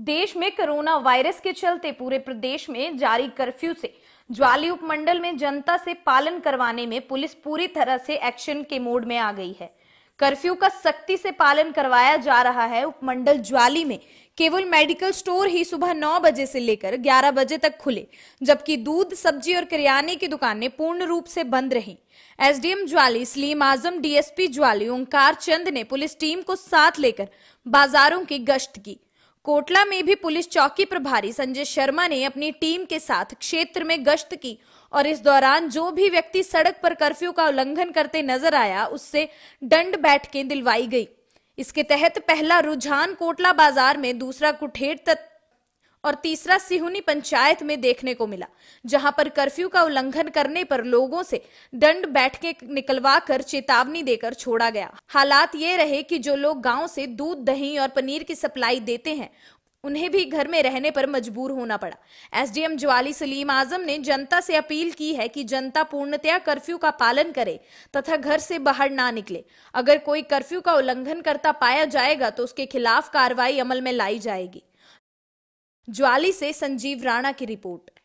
देश में corona virus के चलते पूरे प्रदेश में जारी कर्फ्यू से ज्वाली उपमंडल में जनता से पालन करवाने में पुलिस पूरी तरह से एक्शन के मोड में आ गई है कर्फ्यू का सख्ती से पालन करवाया जा रहा है उपमंडल ज्वाली में केवल मेडिकल स्टोर ही सुबह 9 बजे से लेकर 11 बजे तक खुले जबकि दूध सब्जी और किराने की दुकानें पूर्ण रूप से बंद रही एसडीएम ज्वाली सलीम आजम डीएसपी ज्वाली ओंकार चंद ने पुलिस टीम को साथ लेकर बाजारों की गश्त की कोटला में भी पुलिस चौकी प्रभारी संजय शर्मा ने अपनी टीम के साथ क्षेत्र में गश्त की और इस दौरान जो भी व्यक्ति सड़क पर कर्फ्यू का उल्लंघन करते नजर आया उससे दंड बैठकें दिलवाई गई इसके तहत पहला रुझान कोटला बाजार में दूसरा कुठेर तक और तीसरा सिहुनी पंचायत में देखने को मिला जहां पर कर्फ्यू का उल्लंघन करने पर लोगों से दंड बैठके निकलवा कर चेतावनी देकर छोड़ा गया हालात ये रहे कि जो लोग गाँव से दूध दही और पनीर की सप्लाई देते हैं उन्हें भी घर में रहने पर मजबूर होना पड़ा एसडीएम ज्वाली सलीम आजम ने जनता से अपील की है कि जनता पूर्णतया कर्फ्यू का पालन करे तथा घर से बाहर ना निकले अगर कोई कर्फ्यू का उल्लंघन करता पाया जाएगा तो उसके खिलाफ कार्रवाई अमल में लाई जाएगी ज्वाली से संजीव राणा की रिपोर्ट